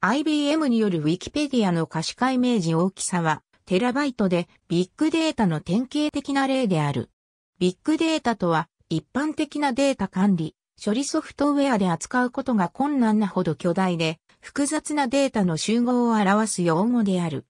IBM による Wikipedia の可視化イメージ大きさはテラバイトでビッグデータの典型的な例である。ビッグデータとは一般的なデータ管理、処理ソフトウェアで扱うことが困難なほど巨大で複雑なデータの集合を表す用語である。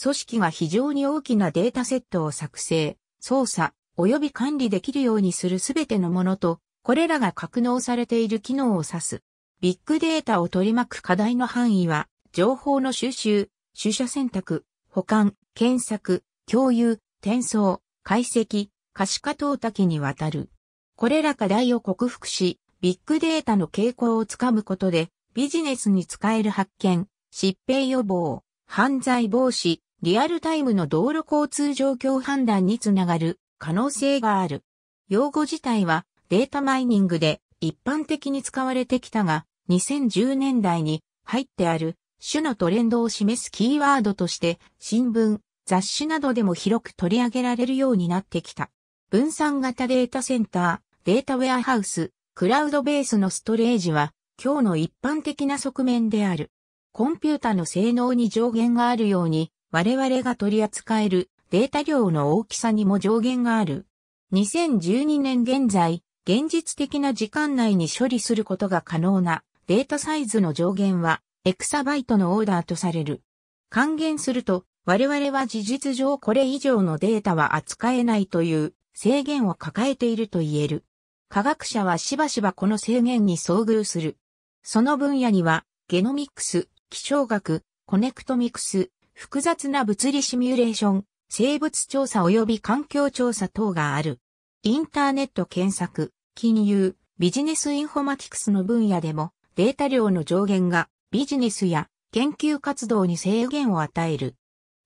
組織が非常に大きなデータセットを作成、操作、及び管理できるようにするすべてのものと、これらが格納されている機能を指す。ビッグデータを取り巻く課題の範囲は、情報の収集、取捨選択、保管、検索、共有、転送、解析、可視化等多岐にわたる。これら課題を克服し、ビッグデータの傾向をつかむことで、ビジネスに使える発見、疾病予防、犯罪防止、リアルタイムの道路交通状況判断につながる可能性がある。用語自体はデータマイニングで一般的に使われてきたが、2010年代に入ってある種のトレンドを示すキーワードとして新聞、雑誌などでも広く取り上げられるようになってきた。分散型データセンター、データウェアハウス、クラウドベースのストレージは今日の一般的な側面である。コンピュータの性能に上限があるように我々が取り扱えるデータ量の大きさにも上限がある。2012年現在、現実的な時間内に処理することが可能なデータサイズの上限は、エクサバイトのオーダーとされる。還元すると、我々は事実上これ以上のデータは扱えないという制限を抱えていると言える。科学者はしばしばこの制限に遭遇する。その分野には、ゲノミクス、気象学、コネクトミクス、複雑な物理シミュレーション、生物調査及び環境調査等がある。インターネット検索、金融、ビジネスインフォマティクスの分野でも、データ量の上限がビジネスや研究活動に制限を与える。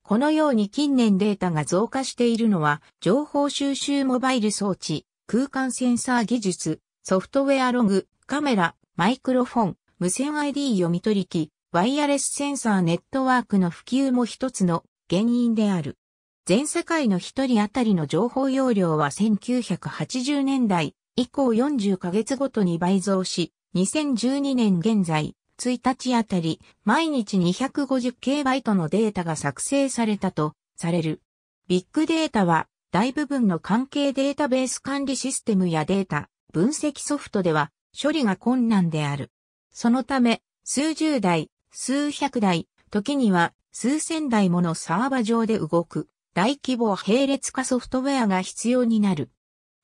このように近年データが増加しているのは、情報収集モバイル装置、空間センサー技術、ソフトウェアログ、カメラ、マイクロフォン、無線 ID 読み取り機、ワイヤレスセンサーネットワークの普及も一つの原因である。全世界の一人当たりの情報容量は1980年代以降40ヶ月ごとに倍増し、2012年現在、1日あたり、毎日 250KB のデータが作成されたと、される。ビッグデータは、大部分の関係データベース管理システムやデータ、分析ソフトでは、処理が困難である。そのため、数十台、数百台、時には数千台ものサーバ上で動く大規模並列化ソフトウェアが必要になる。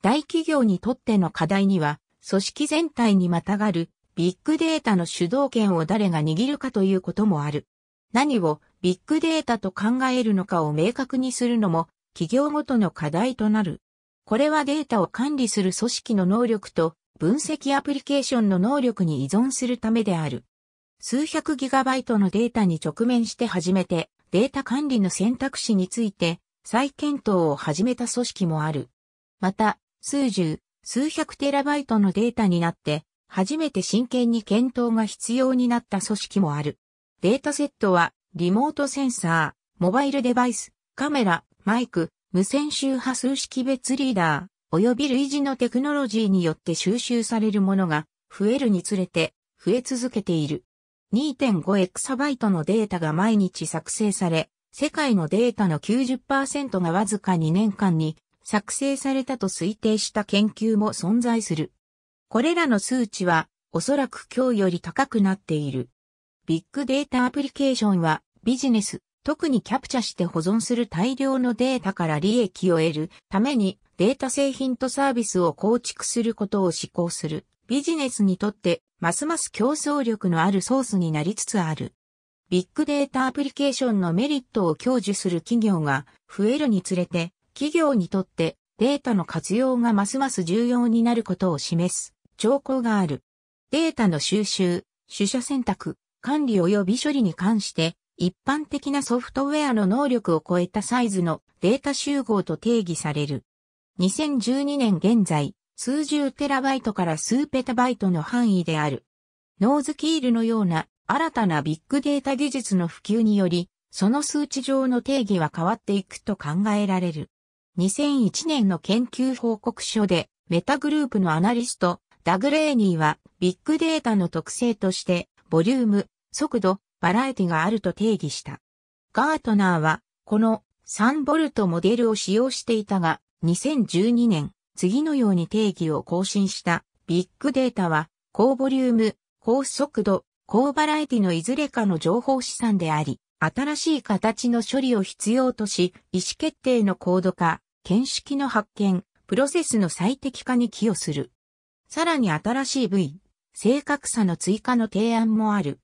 大企業にとっての課題には組織全体にまたがるビッグデータの主導権を誰が握るかということもある。何をビッグデータと考えるのかを明確にするのも企業ごとの課題となる。これはデータを管理する組織の能力と分析アプリケーションの能力に依存するためである。数百ギガバイトのデータに直面して初めてデータ管理の選択肢について再検討を始めた組織もある。また、数十、数百テラバイトのデータになって、初めて真剣に検討が必要になった組織もある。データセットは、リモートセンサー、モバイルデバイス、カメラ、マイク、無線周波数識別リーダー、及び類似のテクノロジーによって収集されるものが増えるにつれて増え続けている。2.5エクサバイトのデータが毎日作成され、世界のデータの90%がわずか2年間に作成されたと推定した研究も存在する。これらの数値はおそらく今日より高くなっている。ビッグデータアプリケーションはビジネス、特にキャプチャして保存する大量のデータから利益を得るためにデータ製品とサービスを構築することを施行するビジネスにとってますます競争力のあるソースになりつつある。ビッグデータアプリケーションのメリットを享受する企業が増えるにつれて企業にとってデータの活用がますます重要になることを示す兆候がある。データの収集、取捨選択、管理及び処理に関して一般的なソフトウェアの能力を超えたサイズのデータ集合と定義される。2012年現在、数十テラバイトから数ペタバイトの範囲である。ノーズキールのような新たなビッグデータ技術の普及により、その数値上の定義は変わっていくと考えられる。2001年の研究報告書で、メタグループのアナリスト、ダグレーニーは、ビッグデータの特性として、ボリューム、速度、バラエティがあると定義した。ガートナーは、この3ボルトモデルを使用していたが、2012年、次のように定義を更新したビッグデータは、高ボリューム、高速度、高バラエティのいずれかの情報資産であり、新しい形の処理を必要とし、意思決定の高度化、見識の発見、プロセスの最適化に寄与する。さらに新しい部位、正確さの追加の提案もある。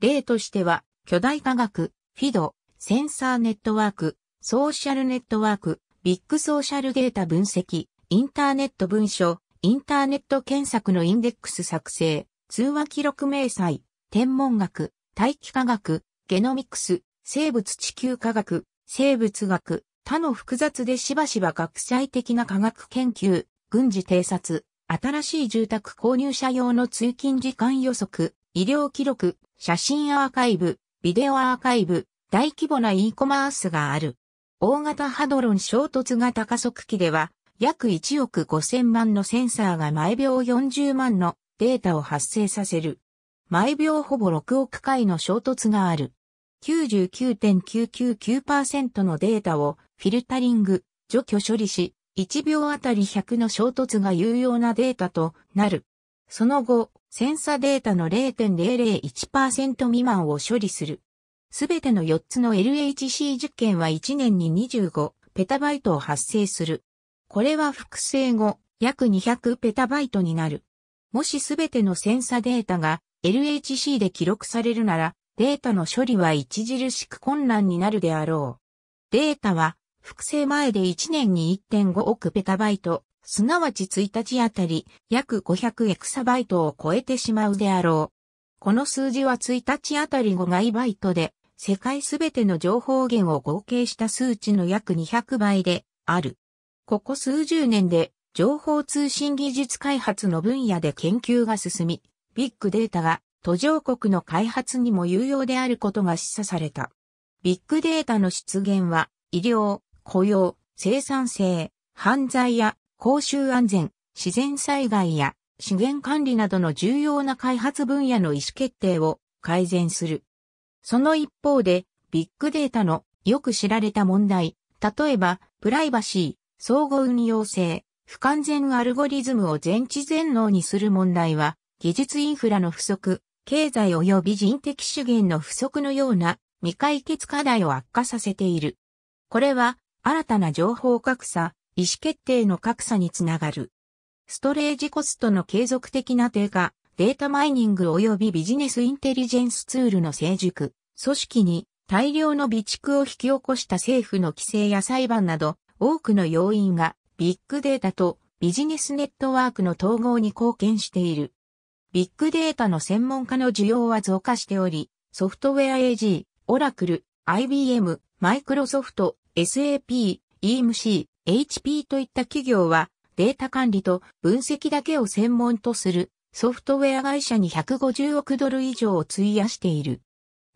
例としては、巨大科学、フィド、センサーネットワーク、ソーシャルネットワーク、ビッグソーシャルデータ分析、インターネット文書、インターネット検索のインデックス作成、通話記録明細、天文学、大気科学、ゲノミクス、生物地球科学、生物学、他の複雑でしばしば学際的な科学研究、軍事偵察、新しい住宅購入者用の通勤時間予測、医療記録、写真アーカイブ、ビデオアーカイブ、大規模な e コマースがある。大型ハドロン衝突型加速器では、約1億5000万のセンサーが毎秒40万のデータを発生させる。毎秒ほぼ6億回の衝突がある。99.999%のデータをフィルタリング、除去処理し、1秒あたり100の衝突が有用なデータとなる。その後、センサデータの0.001%未満を処理する。すべての4つの LHC 実験は1年に25ペタバイトを発生する。これは複製後、約200ペタバイトになる。もしすべてのセンサデータが LHC で記録されるなら、データの処理は著しく困難になるであろう。データは、複製前で1年に1.5億ペタバイト、すなわち1日あたり約500エクサバイトを超えてしまうであろう。この数字は1日あたり5外バイトで、世界すべての情報源を合計した数値の約200倍である。ここ数十年で情報通信技術開発の分野で研究が進み、ビッグデータが途上国の開発にも有用であることが示唆された。ビッグデータの出現は、医療、雇用、生産性、犯罪や公衆安全、自然災害や資源管理などの重要な開発分野の意思決定を改善する。その一方で、ビッグデータのよく知られた問題、例えば、プライバシー、相互運用性、不完全アルゴリズムを全知全能にする問題は、技術インフラの不足、経済及び人的資源の不足のような未解決課題を悪化させている。これは新たな情報格差、意思決定の格差につながる。ストレージコストの継続的な低下、データマイニング及びビジネスインテリジェンスツールの成熟、組織に大量の備蓄を引き起こした政府の規制や裁判など多くの要因がビッグデータとビジネスネットワークの統合に貢献している。ビッグデータの専門家の需要は増加しており、ソフトウェア AG、オラクル、IBM、マイクロソフト、SAP、EMC、HP といった企業は、データ管理と分析だけを専門とするソフトウェア会社に150億ドル以上を費やしている。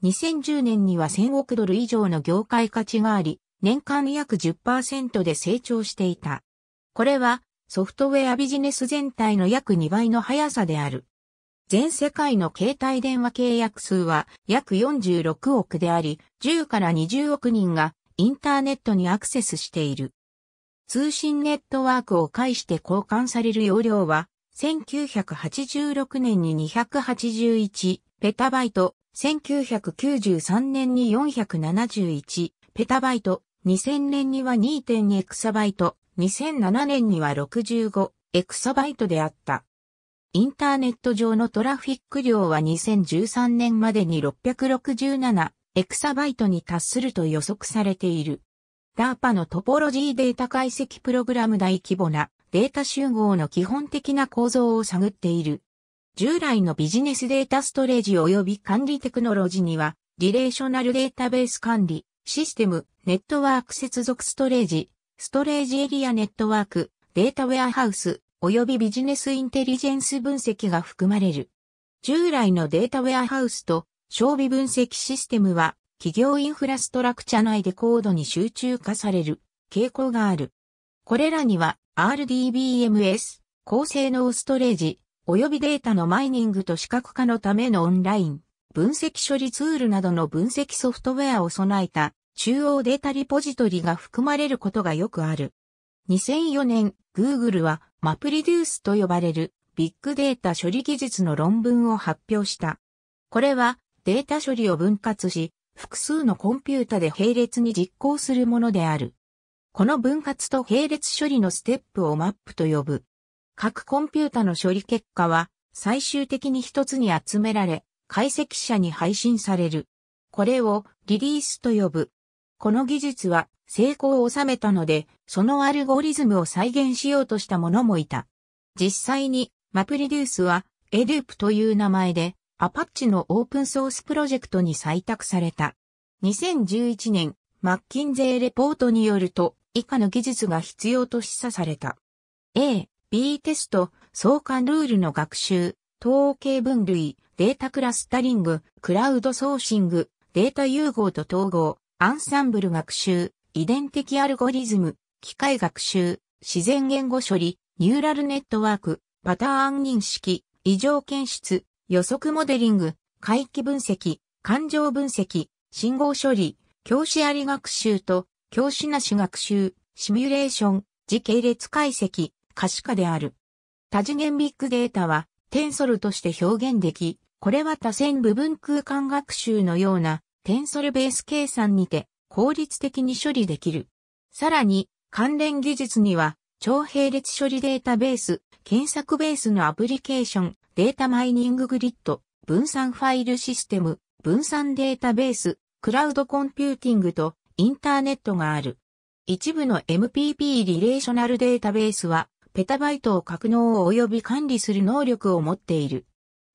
2010年には1000億ドル以上の業界価値があり、年間約10%で成長していた。これはソフトウェアビジネス全体の約2倍の速さである。全世界の携帯電話契約数は約46億であり、10から20億人がインターネットにアクセスしている。通信ネットワークを介して交換される容量は、1986年に281ペタバイト、1993年に471ペタバイト、2000年には2.2エクサバイト、2007年には65エクサバイトであった。インターネット上のトラフィック量は2013年までに667エクサバイトに達すると予測されている。DARPA のトポロジーデータ解析プログラム大規模なデータ集合の基本的な構造を探っている。従来のビジネスデータストレージ及び管理テクノロジーには、リレーショナルデータベース管理、システム、ネットワーク接続ストレージ、ストレージエリアネットワーク、データウェアハウス、及びビジネスインテリジェンス分析が含まれる。従来のデータウェアハウスと装備分析システムは企業インフラストラクチャ内で高度に集中化される傾向がある。これらには RDBMS、高性能ストレージ、及びデータのマイニングと視覚化のためのオンライン、分析処理ツールなどの分析ソフトウェアを備えた中央データリポジトリが含まれることがよくある。2004年、Google はマプリデュースと呼ばれるビッグデータ処理技術の論文を発表した。これはデータ処理を分割し、複数のコンピュータで並列に実行するものである。この分割と並列処理のステップをマップと呼ぶ。各コンピュータの処理結果は最終的に一つに集められ、解析者に配信される。これをリリースと呼ぶ。この技術は成功を収めたので、そのアルゴリズムを再現しようとした者もいた。実際に、マプリデュースは、エループという名前で、アパッチのオープンソースプロジェクトに採択された。2011年、マッキンゼーレポートによると、以下の技術が必要と示唆された。A、B テスト、相関ルールの学習、統計分類、データクラスタリング、クラウドソーシング、データ融合と統合、アンサンブル学習、遺伝的アルゴリズム、機械学習、自然言語処理、ニューラルネットワーク、パターン認識、異常検出、予測モデリング、回帰分析、感情分析、信号処理、教師あり学習と、教師なし学習、シミュレーション、時系列解析、可視化である。多次元ビッグデータは、テンソルとして表現でき、これは多線部分空間学習のような、テンソルベース計算にて、効率的に処理できる。さらに、関連技術には、超並列処理データベース、検索ベースのアプリケーション、データマイニンググリッド、分散ファイルシステム、分散データベース、クラウドコンピューティングとインターネットがある。一部の MPP リレーショナルデータベースは、ペタバイトを格納及び管理する能力を持っている。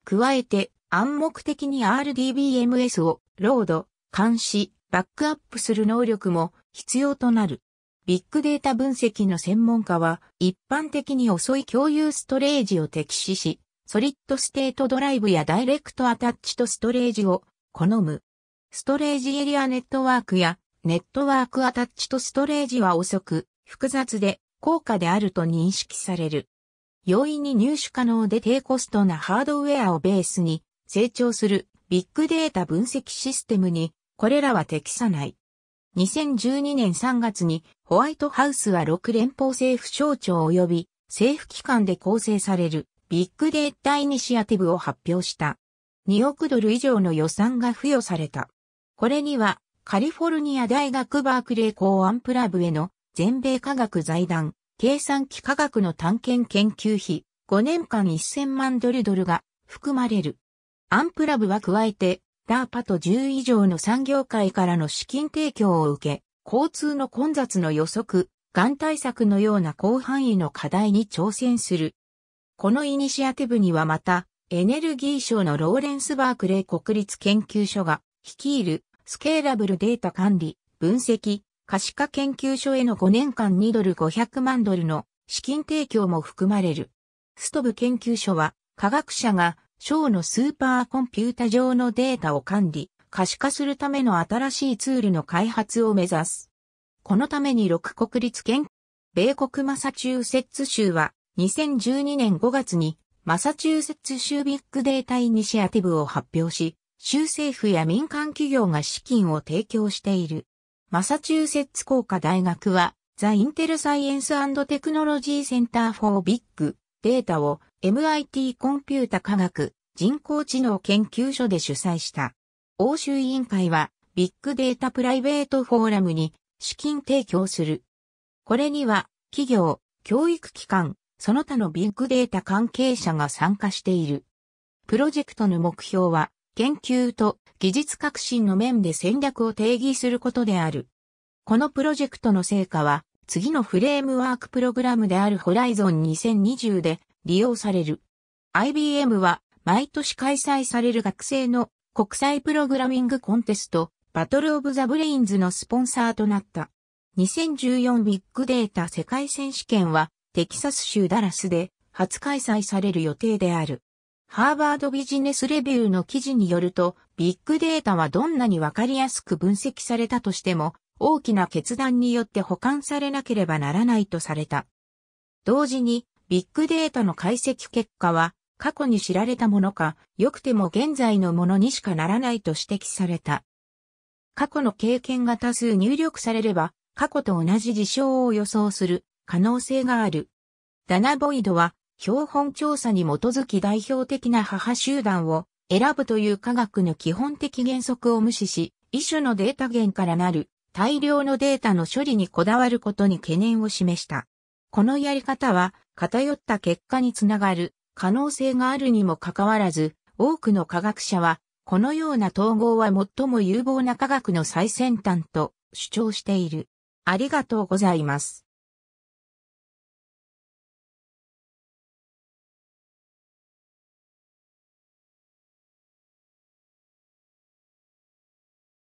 加えて、暗黙的に RDBMS を、ロード、監視、バックアップする能力も必要となる。ビッグデータ分析の専門家は、一般的に遅い共有ストレージを敵視し、ソリッドステートドライブやダイレクトアタッチとストレージを好む。ストレージエリアネットワークやネットワークアタッチとストレージは遅く、複雑で高価であると認識される。容易に入手可能で低コストなハードウェアをベースに成長するビッグデータ分析システムにこれらは適さない。2012年3月にホワイトハウスは6連邦政府省庁及び政府機関で構成されるビッグデータイニシアティブを発表した。2億ドル以上の予算が付与された。これにはカリフォルニア大学バークレー公安プラブへの全米科学財団計算機科学の探検研究費5年間1000万ドルドルが含まれる。アンプラブは加えてダーパと10以上の産業界からの資金提供を受け、交通の混雑の予測、がん対策のような広範囲の課題に挑戦する。このイニシアティブにはまた、エネルギー省のローレンス・バークレー国立研究所が率いるスケーラブルデータ管理、分析、可視化研究所への5年間2ドル500万ドルの資金提供も含まれる。ストブ研究所は科学者が小のスーパーコンピュータ上のデータを管理、可視化するための新しいツールの開発を目指す。このために6国立研、米国マサチューセッツ州は2012年5月にマサチューセッツ州ビッグデータイニシアティブを発表し、州政府や民間企業が資金を提供している。マサチューセッツ工科大学は、ザ・インテル・サイエンス・テクノロジー・センター・フォー・ビッグ・データを MIT コンピュータ科学人工知能研究所で主催した。欧州委員会はビッグデータプライベートフォーラムに資金提供する。これには企業、教育機関、その他のビッグデータ関係者が参加している。プロジェクトの目標は研究と技術革新の面で戦略を定義することである。このプロジェクトの成果は次のフレームワークプログラムであるホライゾン2020で利用される。IBM は毎年開催される学生の国際プログラミングコンテストバトルオブザブレインズのスポンサーとなった。2014ビッグデータ世界選手権はテキサス州ダラスで初開催される予定である。ハーバードビジネスレビューの記事によると、ビッグデータはどんなにわかりやすく分析されたとしても、大きな決断によって保管されなければならないとされた。同時に、ビッグデータの解析結果は、過去に知られたものか、良くても現在のものにしかならないと指摘された。過去の経験が多数入力されれば、過去と同じ事象を予想する可能性がある。ダナボイドは、標本調査に基づき代表的な母集団を選ぶという科学の基本的原則を無視し、一種のデータ源からなる大量のデータの処理にこだわることに懸念を示した。このやり方は偏った結果につながる可能性があるにもかかわらず、多くの科学者は、このような統合は最も有望な科学の最先端と主張している。ありがとうございます。